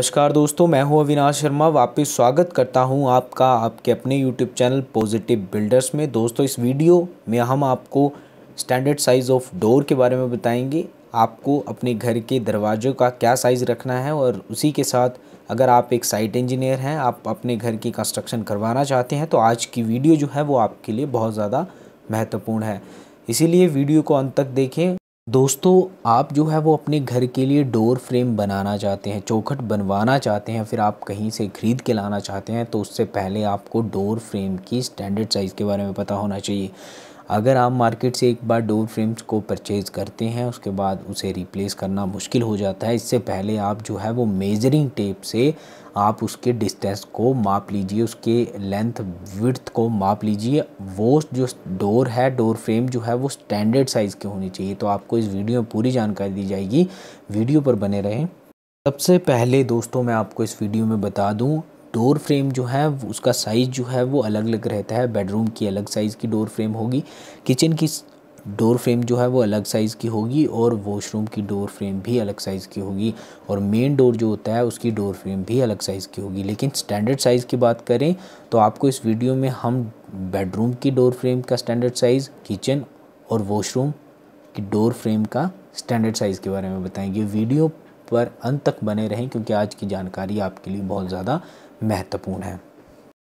नमस्कार दोस्तों मैं हूं अविनाश शर्मा वापस स्वागत करता हूं आपका आपके अपने यूट्यूब चैनल पॉजिटिव बिल्डर्स में दोस्तों इस वीडियो में हम आपको स्टैंडर्ड साइज़ ऑफ डोर के बारे में बताएंगे आपको अपने घर के दरवाज़ों का क्या साइज़ रखना है और उसी के साथ अगर आप एक साइट इंजीनियर हैं आप अपने घर की कंस्ट्रक्शन करवाना चाहते हैं तो आज की वीडियो जो है वो आपके लिए बहुत ज़्यादा महत्वपूर्ण है इसीलिए वीडियो को अंत तक देखें दोस्तों आप जो है वो अपने घर के लिए डोर फ्रेम बनाना चाहते हैं चौखट बनवाना चाहते हैं फिर आप कहीं से ख़रीद के लाना चाहते हैं तो उससे पहले आपको डोर फ्रेम की स्टैंडर्ड साइज़ के बारे में पता होना चाहिए अगर आप मार्केट से एक बार डोर फ्रेम्स को परचेज़ करते हैं उसके बाद उसे रिप्लेस करना मुश्किल हो जाता है इससे पहले आप जो है वो मेजरिंग टेप से आप उसके डिस्टेंस को माप लीजिए उसके लेंथ विड्थ को माप लीजिए वो जो डोर है डोर फ्रेम जो है वो स्टैंडर्ड साइज़ के होनी चाहिए तो आपको इस वीडियो में पूरी जानकारी दी जाएगी वीडियो पर बने रहें सबसे पहले दोस्तों मैं आपको इस वीडियो में बता दूं डोर फ्रेम जो है उसका साइज़ जो है वो अलग अलग रहता है बेडरूम की अलग साइज़ की डोर फ्रेम होगी किचन की डोर फ्रेम जो है वो अलग साइज़ की होगी और वॉशरूम की डोर फ्रेम भी अलग साइज़ की होगी और मेन डोर जो होता है उसकी डोर फ्रेम भी अलग साइज़ की होगी लेकिन स्टैंडर्ड साइज़ की बात करें तो आपको इस वीडियो में हम बेडरूम की डोर फ्रेम का स्टैंडर्ड साइज़ किचन और वॉशरूम की डोर फ्रेम का स्टैंडर्ड साइज़ के बारे में बताएंगे वीडियो पर अंत तक बने रहें क्योंकि आज की जानकारी आपके लिए बहुत ज़्यादा महत्वपूर्ण है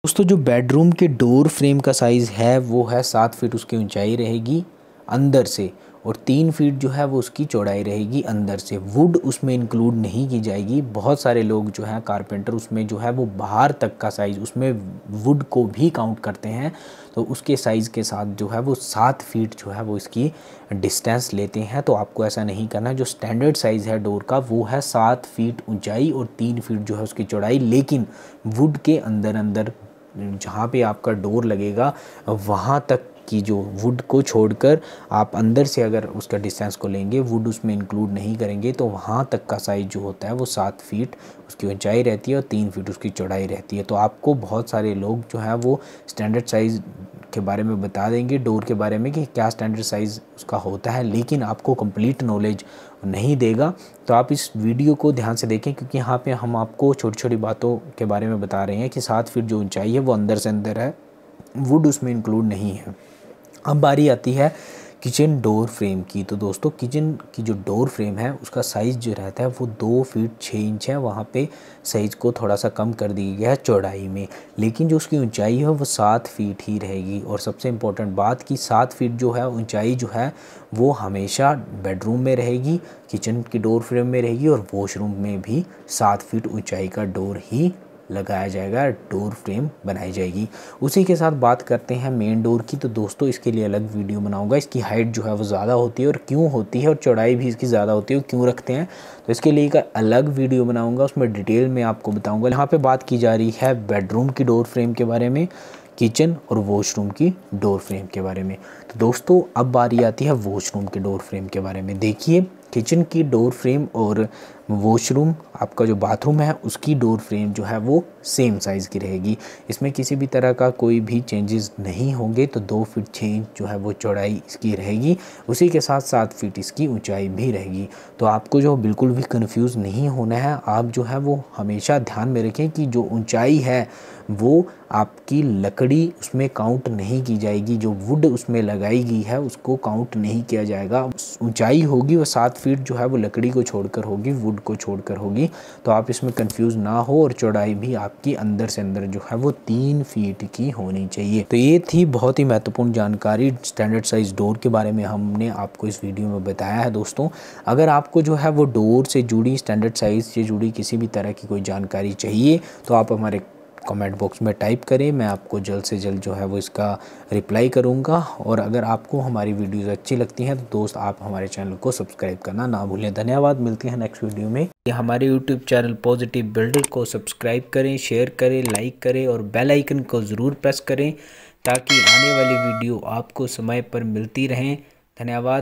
दोस्तों जो बेडरूम के डोर फ्रेम का साइज़ है वो है सात फीट उसकी ऊंचाई रहेगी अंदर से और तीन फीट जो है वो उसकी चौड़ाई रहेगी अंदर से वुड उसमें इंक्लूड नहीं की जाएगी बहुत सारे लोग जो हैं कारपेंटर उसमें जो है वो बाहर तक का साइज़ उसमें वुड को भी काउंट करते हैं तो उसके साइज़ के साथ जो है वो सात फीट जो है वो इसकी डिस्टेंस लेते हैं तो आपको ऐसा नहीं करना जो स्टैंडर्ड साइज़ है डोर का वो है सात फीट ऊँचाई और तीन फीट जो है उसकी चौड़ाई लेकिन वुड के अंदर अंदर जहाँ पे आपका डोर लगेगा वहाँ तक कि जो वुड को छोड़कर आप अंदर से अगर उसका डिस्टेंस को लेंगे वुड उसमें इंक्लूड नहीं करेंगे तो वहाँ तक का साइज़ जो होता है वो सात फीट उसकी ऊंचाई रहती है और तीन फीट उसकी चौड़ाई रहती है तो आपको बहुत सारे लोग जो है वो स्टैंडर्ड साइज़ के बारे में बता देंगे डोर के बारे में कि क्या स्टैंडर्ड साइज़ उसका होता है लेकिन आपको कम्प्लीट नॉलेज नहीं देगा तो आप इस वीडियो को ध्यान से देखें क्योंकि यहाँ पर हम आपको छोटी छोटी बातों के बारे में बता रहे हैं कि सात फीट जो ऊँचाई है वो अंदर से अंदर है वुड उसमें इंक्लूड नहीं है अब बारी आती है किचन डोर फ्रेम की तो दोस्तों किचन की जो डोर फ्रेम है उसका साइज़ जो रहता है वो दो फीट छः इंच है वहाँ पे साइज़ को थोड़ा सा कम कर दिया गया है चौड़ाई में लेकिन जो उसकी ऊंचाई है वो सात फीट ही रहेगी और सबसे इम्पोर्टेंट बात कि सात फीट जो है ऊंचाई जो है वो हमेशा बेडरूम में रहेगी किचन की डोर फ्रेम में रहेगी और वॉशरूम में भी सात फीट ऊँचाई का डोर ही लगाया जाएगा डोर फ्रेम बनाई जाएगी उसी के साथ बात करते हैं मेन डोर की तो दोस्तों इसके लिए अलग वीडियो बनाऊंगा इसकी हाइट जो है वो ज़्यादा होती है और क्यों होती है और चौड़ाई भी इसकी ज़्यादा होती है क्यों रखते हैं तो इसके लिए एक अलग वीडियो बनाऊँगा उसमें डिटेल में आपको बताऊँगा यहाँ पर बात की जा रही है बेडरूम की डोर फ्रेम के बारे में किचन और वॉशरूम की डोर फ्रेम के बारे में तो दोस्तों अब बारी आती है वॉशरूम के डोर फ्रेम के बारे में देखिए किचन की डोर फ्रेम और वॉशरूम आपका जो बाथरूम है उसकी डोर फ्रेम जो है वो सेम साइज़ की रहेगी इसमें किसी भी तरह का कोई भी चेंजेस नहीं होंगे तो दो फीट छः इंच जो है वो चौड़ाई इसकी रहेगी उसी के साथ सात फीट इसकी ऊंचाई भी रहेगी तो आपको जो बिल्कुल भी कंफ्यूज नहीं होना है आप जो है वो हमेशा ध्यान में रखें कि जो ऊँचाई है वो आपकी लकड़ी उसमें काउंट नहीं की जाएगी जो वुड उसमें लगाई गई है उसको काउंट नहीं किया जाएगा ऊंचाई होगी वो सात फीट जो है वो लकड़ी को छोड़कर होगी वुड को छोड़कर होगी तो आप इसमें कंफ्यूज ना हो और चौड़ाई भी आपकी अंदर से अंदर जो है वो तीन फीट की होनी चाहिए तो ये थी बहुत ही महत्वपूर्ण जानकारी स्टैंडर्ड साइज डोर के बारे में हमने आपको इस वीडियो में बताया है दोस्तों अगर आपको जो है वो डोर से जुड़ी स्टैंडर्ड साइज़ से जुड़ी किसी भी तरह की कोई जानकारी चाहिए तो आप हमारे कमेंट बॉक्स में टाइप करें मैं आपको जल्द से जल्द जो है वो इसका रिप्लाई करूँगा और अगर आपको हमारी वीडियोज़ अच्छी लगती हैं तो दोस्त आप हमारे चैनल को सब्सक्राइब करना ना भूलें धन्यवाद मिलते हैं नेक्स्ट वीडियो में हमारे यूट्यूब चैनल पॉजिटिव बिल्डर को सब्सक्राइब करें शेयर करें लाइक करें और बेल आइकन को ज़रूर प्रेस करें ताकि आने वाली वीडियो आपको समय पर मिलती रहें धन्यवाद